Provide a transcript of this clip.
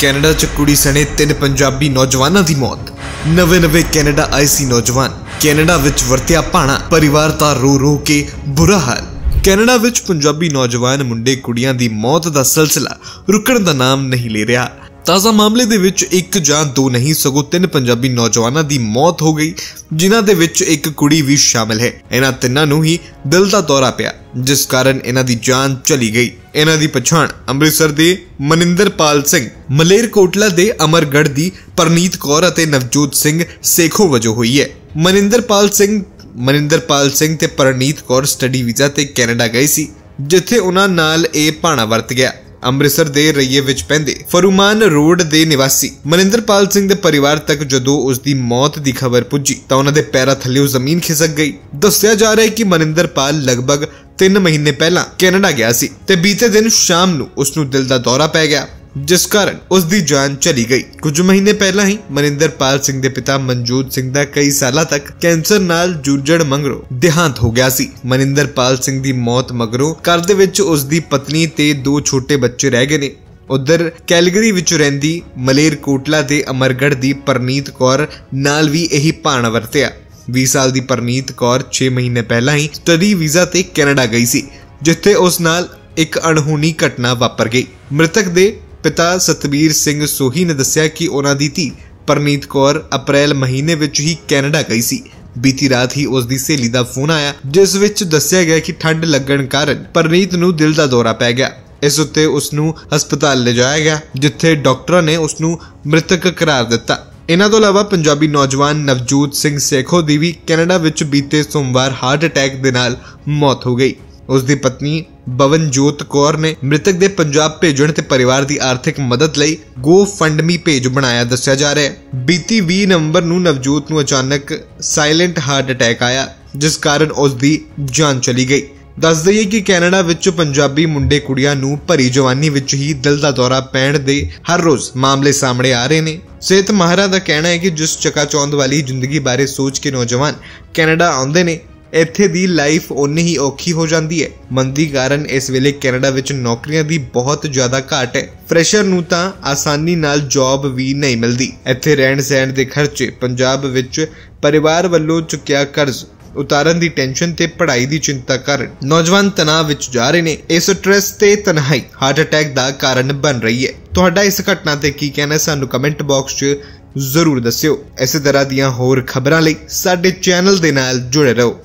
Canada 'ਚ ਕੁੜੀ ਸਣੇ ਤਿੰਨ ਪੰਜਾਬੀ ਨੌਜਵਾਨਾਂ ਦੀ ਮੌਤ ਨਵੇਂ-ਨਵੇਂ ਕੈਨੇਡਾ ਆਏ ਸੀ ਨੌਜਵਾਨ ਕੈਨੇਡਾ ਵਿੱਚ ਵਰਤਿਆ ਪਾਣਾ ਪਰਿਵਾਰ ਦਾ ਰੋ-ਰੋ ਕੇ ਬੁਰਾ ਹਾਲ ਕੈਨੇਡਾ ਵਿੱਚ ਪੰਜਾਬੀ ਨੌਜਵਾਨ ਮੁੰਡੇ ਕੁੜੀਆਂ ਦੀ ਮੌਤ ਦਾ ਸਿਲਸਿਲਾ ਰੁਕਣ ਦਾ ਨਾਮ ਨਹੀਂ ਲੈ ਰਿਹਾ ਤਾਜ਼ਾ ਮਾਮਲੇ ਦੇ ਵਿੱਚ ਇੱਕ ਜਾਂ ਦੋ ਨਹੀਂ ਸਗੋਂ ਤਿੰਨ ਪੰਜਾਬੀ ਨੌਜਵਾਨਾਂ ਦੀ ਮੌਤ ਹੋ ਗਈ ਜਿਨ੍ਹਾਂ ਦੇ ਵਿੱਚ ਇੱਕ ਕੁੜੀ ਵੀ ਸ਼ਾਮਲ ਹੈ ਇਹਨਾਂ ਤਿੰਨਾਂ ਨੂੰ ਹੀ ਦਿਲ ਦਾ ਦੌਰਾ ਪਿਆ ਜਿਸ ਕਾਰਨ ਇਹਨਾਂ ਦੀ ਜਾਨ ਚਲੀ ਗਈ ਇਹਨਾਂ ਦੀ ਪਛਾਣ ਅੰਮ੍ਰਿਤਸਰ ਦੇ ਮਨਿੰਦਰਪਾਲ ਸਿੰਘ ਮਲੇਰਕੋਟਲਾ ਦੇ ਅਮਰਗੜ੍ਹ ਦੀ ਪਰਨੀਤ ਕੌਰ ਅਤੇ ਨਵਜੋਤ ਸਿੰਘ ਸੇਖੋ ਵਜੋਂ ਹੋਈ ਹੈ ਮਨਿੰਦਰਪਾਲ ਸਿੰਘ ਮਨਿੰਦਰਪਾਲ ਸਿੰਘ ਤੇ ਪਰਨੀਤ ਕੌਰ ਸਟੱਡੀ ਵੀਜ਼ਾ ਤੇ ਕੈਨੇਡਾ ਗਏ ਸੀ ਜਿੱਥੇ ਉਹਨਾਂ ਨਾਲ ਇਹ ਭਾਣਾ ਵਰਤ ਗਿਆ ਅੰਮ੍ਰਿਤਸਰ ਦੇ ਰਈਏ ਵਿੱਚ ਪੈਂਦੇ ਫਰੂਮਾਨ ਰੋਡ ਦੇ ਨਿਵਾਸੀ ਮਨਿੰਦਰਪਾਲ ਸਿੰਘ ਦੇ ਪਰਿਵਾਰ ਤੱਕ ਜਦੋਂ ਉਸ ਦੀ ਮੌਤ ਦੀ ਖਬਰ ਪੁੱਜੀ ਤਾਂ ਉਹਨਾਂ ਦੇ ਪੈਰਾਂ ਥੱਲੇ ਜ਼ਮੀਨ ਖਿਸਕ ਗਈ ਦੱਸਿਆ ਜਾ ਰਿਹਾ ਹੈ ਕਿ ਮਨਿੰਦਰਪਾਲ ਲਗਭਗ 3 ਮਹੀਨੇ ਪਹਿਲਾਂ ਕੈਨੇਡਾ ਗਿਆ ਸੀ ਤੇ ਬੀਤੇ ਦਿਨ ਸ਼ਾਮ ਨੂੰ ਉਸ ਨੂੰ ਦਿਲ ਦਾ ਦੌਰਾ ਪੈ ਗਿਆ ਜਿਸ ਕਾਰਨ ਉਸ ਦੀ ਜਾਨ ਚਲੀ ਗਈ ਕੁਝ ਮਹੀਨੇ ਪਹਿਲਾਂ ਹੀ ਮਨਿੰਦਰਪਾਲ ਸਿੰਘ ਦੇ ਪਿਤਾ ਮਨਜੂਦ ਸਿੰਘ ਦਾ ਕਈ ਸਾਲਾਂ ਤੱਕ ਕੈਂਸਰ ਨਾਲ ਜੂਝਣ ਮੰਗਰੋਂ ਦਿਹਾਂਤ ਹੋ ਗਿਆ ਸੀ ਮਨਿੰਦਰਪਾਲ ਸਿੰਘ ਦੀ ਮੌਤ ਮਗਰੋਂ ਘਰ ਦੇ ਵਿੱਚ ਉਸ ਦੀ ਪਤਨੀ ਤੇ ਦੋ ਛੋਟੇ ਬੱਚੇ ਰਹਿ ਗਏ ਨੇ ਉਧਰ ਕੈਲਗਰੀ ਵਿੱਚ ਰਹਿੰਦੀ ਮਲੇਰਕੋਟਲਾ ਦੇ ਅਮਰਗੜ ਦੀ ਪਰਨੀਤ ਕੌਰ ਨਾਲ ਵੀ ਇਹੀ ਭਾਣ ਵਰਤਿਆ 20 ਸਾਲ ਦੀ ਪਰਨੀਤ ਕੌਰ 6 ਮਹੀਨੇ ਪਹਿਲਾਂ ਹੀ ਸਟੱਡੀ ਵੀਜ਼ਾ ਤੇ ਕੈਨੇਡਾ ਗਈ ਸੀ ਜਿੱਥੇ ਉਸ ਨਾਲ ਇੱਕ ਅਣਹੋਣੀ ਘਟਨਾ ਵਾਪਰ ਗਈ ਮ੍ਰਿਤਕ ਦੇ ਪਿਤਾ ਸਤਬੀਰ ਸਿੰਘ ਸੋਹੀ ਨੇ ਦੱਸਿਆ ਕਿ ਉਹਨਾਂ ਦੀ ਧੀ ਪਰਨੀਤ ਕੌਰ ਅਪ੍ਰੈਲ ਮਹੀਨੇ ਵਿੱਚ ਹੀ ਕੈਨੇਡਾ ਗਈ ਸੀ ਬੀਤੀ ਰਾਤ ਹੀ ਉਸ ਦੀ ਸਹੇਲੀ ਦਾ ਫੋਨ ਆਇਆ ਜਿਸ ਵਿੱਚ ਦੱਸਿਆ ਗਿਆ ਕਿ ਠੰਡ ਲੱਗਣ ਕਾਰਨ ਪਰਨੀਤ ਨੂੰ ਦਿਲ ਦਾ ਦੌਰਾ ਪੈ ਗਿਆ ਇਸ ਉੱਤੇ ਉਸ ਨੂੰ ਹਸਪਤਾਲ ਲਿਜਾਇਆ ਗਿਆ ਜਿੱਥੇ ਡਾਕਟਰਾਂ ਨੇ ਉਸ ਨੂੰ ਮ੍ਰਿਤਕ ਕਰਾਰ ਦਿੱਤਾ ਇਹਨਾਂ ਤੋਂ ਇਲਾਵਾ ਪੰਜਾਬੀ ਨੌਜਵਾਨ ਨਵਜੋਤ ਸਿੰਘ ਸੇਖੋ ਦੀ ਵੀ ਕੈਨੇਡਾ ਵਿੱਚ ਬੀਤੇ ਸੋਮਵਾਰ ਹਾਰਟ ਅਟੈਕ ਦੇ ਨਾਲ ਮੌਤ ਹੋ ਗਈ ਉਸ ਦੀ ਪਤਨੀ ਬਵਨਜੋਤ ਕੌਰ ਨੇ ਮ੍ਰਿਤਕ ਦੇ ਪੰਜਾਬ ਭੇਜਣ ਤੇ ਪਰਿਵਾਰ ਦੀ ਆਰਥਿਕ ਮਦਦ ਲਈ ਗੋ ਫੰਡਮੀ ਪੇਜ ਬਣਾਇਆ ਦੱਸਿਆ ਜਾ ਰਿਹਾ ਹੈ ਬੀਤੀ 20 ਨਵੰਬਰ ਨੂੰ ਨਵਜੋਤ ਨੂੰ ਅਚਾਨਕ ਸਾਇਲੈਂਟ ਹਾਰਟ ਅਟੈਕ ਆਇਆ ਜਿਸ ਕਾਰਨ ਉਸ ਦੀ ਜਾਨ ਚਲੀ ਗਈ ਦੱਸ ਦਈਏ ਕਿ ਕੈਨੇਡਾ ਵਿੱਚ ਪੰਜਾਬੀ ਮੁੰਡੇ ਕੁੜੀਆਂ ਨੂੰ ਭਰੀ ਜਵਾਨੀ ਵਿੱਚ ਹੀ ਦਿਲ ਦਾ ਦੌਰਾ ਪੈਣ ਦੇ ਹਰ ਰੋਜ਼ ਮਾਮਲੇ ਸਾਹਮਣੇ ਆ ਰਹੇ ਨੇ ਸਿਹਤ ਮਹਾਰਾ ਦਾ ਕਹਿਣਾ ਹੈ ਕਿ ਜਿਸ ਚਕਾਚੌਂਦ ਵਾਲੀ ਜ਼ਿੰਦਗੀ ਬਾਰੇ ਸੋਚ ਕੇ ਨੌਜਵਾਨ ਕੈਨੇਡਾ ਆਉਂਦੇ ਨੇ ਇੱਥੇ ਦੀ ਲਾਈਫ ਓਨੀ ਹੀ ਔਖੀ ਹੋ ਜਾਂਦੀ ਹੈ ਮੰਦੀ ਕਾਰਨ ਇਸ ਵੇਲੇ ਕੈਨੇਡਾ ਵਿੱਚ ਨੌਕਰੀਆਂ ਦੀ ਬਹੁਤ ਜ਼ਿਆਦਾ ਘਾਟ ਹੈ ਫਰੈਸ਼ਰ ਨੂੰ ਤਾਂ ਆਸਾਨੀ ਨਾਲ ਜੌਬ ਵੀ ਨਹੀਂ ਮਿਲਦੀ ਇੱਥੇ ਰਹਿਣ ਸਹਿਣ ਦੇ ਖਰਚੇ ਪੰਜਾਬ ਵਿੱਚ ਪਰਿਵਾਰ ਵੱਲੋਂ ਚੁੱਕਿਆ ਕਰਜ਼ ਉਤਾਰਨ ਦੀ ਟੈਨਸ਼ਨ ਤੇ ਪੜ੍ਹਾਈ ਦੀ ਚਿੰਤਾ ਕਾਰਨ ਨੌਜਵਾਨ ਤਣਾਅ ਵਿੱਚ ਜਾ ਰਹੇ ਨੇ ਇਸ ਸਟ੍ਰੈਸ ਤੇ ਤਨਹਾਈ ਹਾਰਟ ਅਟੈਕ ਦਾ ਕਾਰਨ ਬਣ ਰਹੀ ਹੈ ਤੁਹਾਡਾ ਇਸ ਘਟਨਾ ਤੇ ਕੀ ਕਹਿਣਾ ਸਾਨੂੰ ਕਮੈਂਟ ਬਾਕਸ 'ਚ ਜ਼ਰੂਰ ਦੱਸਿਓ ਇਸੇ ਤਰ੍ਹਾਂ ਦੀਆਂ ਹੋਰ ਖਬਰਾਂ ਲਈ ਸਾਡੇ ਚੈਨਲ ਦੇ ਨਾਲ ਜੁੜੇ ਰਹੋ